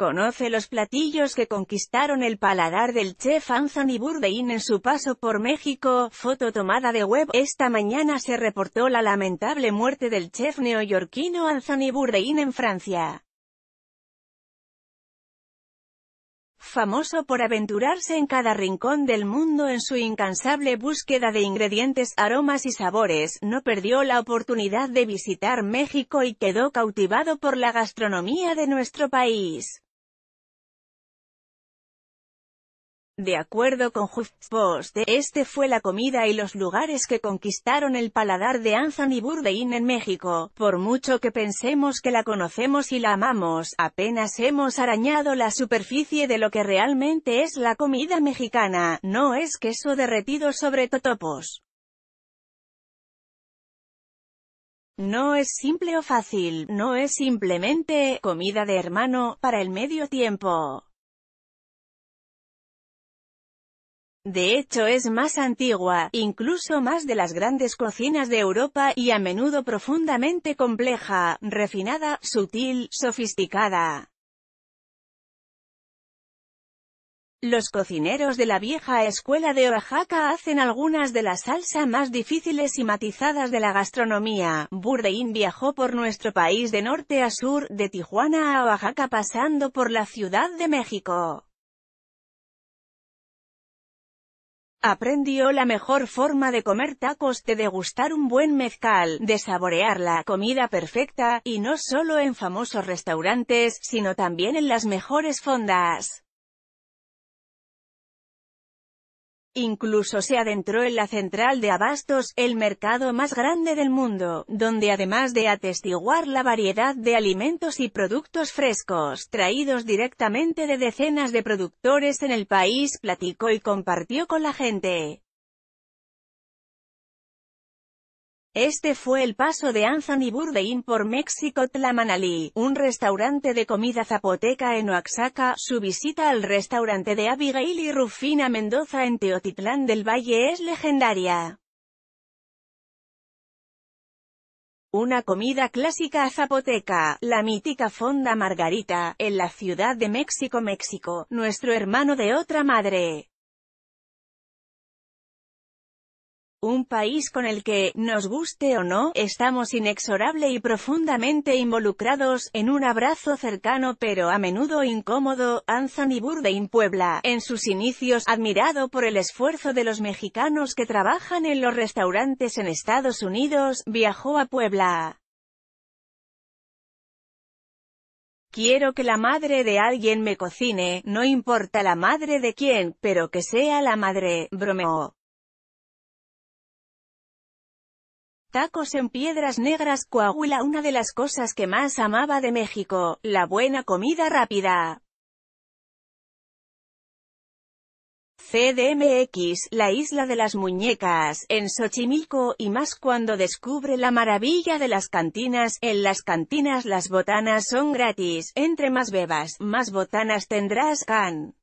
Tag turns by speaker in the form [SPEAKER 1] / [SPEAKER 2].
[SPEAKER 1] Conoce los platillos que conquistaron el paladar del chef Anthony Bourdain en su paso por México, foto tomada de web. Esta mañana se reportó la lamentable muerte del chef neoyorquino Anthony Bourdain en Francia. famoso por aventurarse en cada rincón del mundo en su incansable búsqueda de ingredientes, aromas y sabores, no perdió la oportunidad de visitar México y quedó cautivado por la gastronomía de nuestro país. De acuerdo con de este fue la comida y los lugares que conquistaron el paladar de Anthony Bourdain en México. Por mucho que pensemos que la conocemos y la amamos, apenas hemos arañado la superficie de lo que realmente es la comida mexicana, no es queso derretido sobre totopos. No es simple o fácil, no es simplemente comida de hermano, para el medio tiempo. De hecho es más antigua, incluso más de las grandes cocinas de Europa, y a menudo profundamente compleja, refinada, sutil, sofisticada. Los cocineros de la vieja escuela de Oaxaca hacen algunas de las salsas más difíciles y matizadas de la gastronomía. Burdeín viajó por nuestro país de norte a sur, de Tijuana a Oaxaca pasando por la Ciudad de México. Aprendió la mejor forma de comer tacos, de degustar un buen mezcal, de saborear la comida perfecta, y no solo en famosos restaurantes, sino también en las mejores fondas. Incluso se adentró en la central de abastos, el mercado más grande del mundo, donde además de atestiguar la variedad de alimentos y productos frescos traídos directamente de decenas de productores en el país, platicó y compartió con la gente. Este fue el paso de Anthony Bourdain por México Tlamanalí, un restaurante de comida zapoteca en Oaxaca. Su visita al restaurante de Abigail y Rufina Mendoza en Teotitlán del Valle es legendaria. Una comida clásica zapoteca, la mítica fonda margarita, en la Ciudad de México, México, nuestro hermano de otra madre. Un país con el que, nos guste o no, estamos inexorable y profundamente involucrados, en un abrazo cercano pero a menudo incómodo, Anthony Bourdain Puebla, en sus inicios, admirado por el esfuerzo de los mexicanos que trabajan en los restaurantes en Estados Unidos, viajó a Puebla. Quiero que la madre de alguien me cocine, no importa la madre de quién, pero que sea la madre, bromeó. Tacos en piedras negras Coahuila Una de las cosas que más amaba de México, la buena comida rápida. CDMX, la isla de las muñecas, en Xochimilco, y más cuando descubre la maravilla de las cantinas, en las cantinas las botanas son gratis, entre más bebas, más botanas tendrás, can.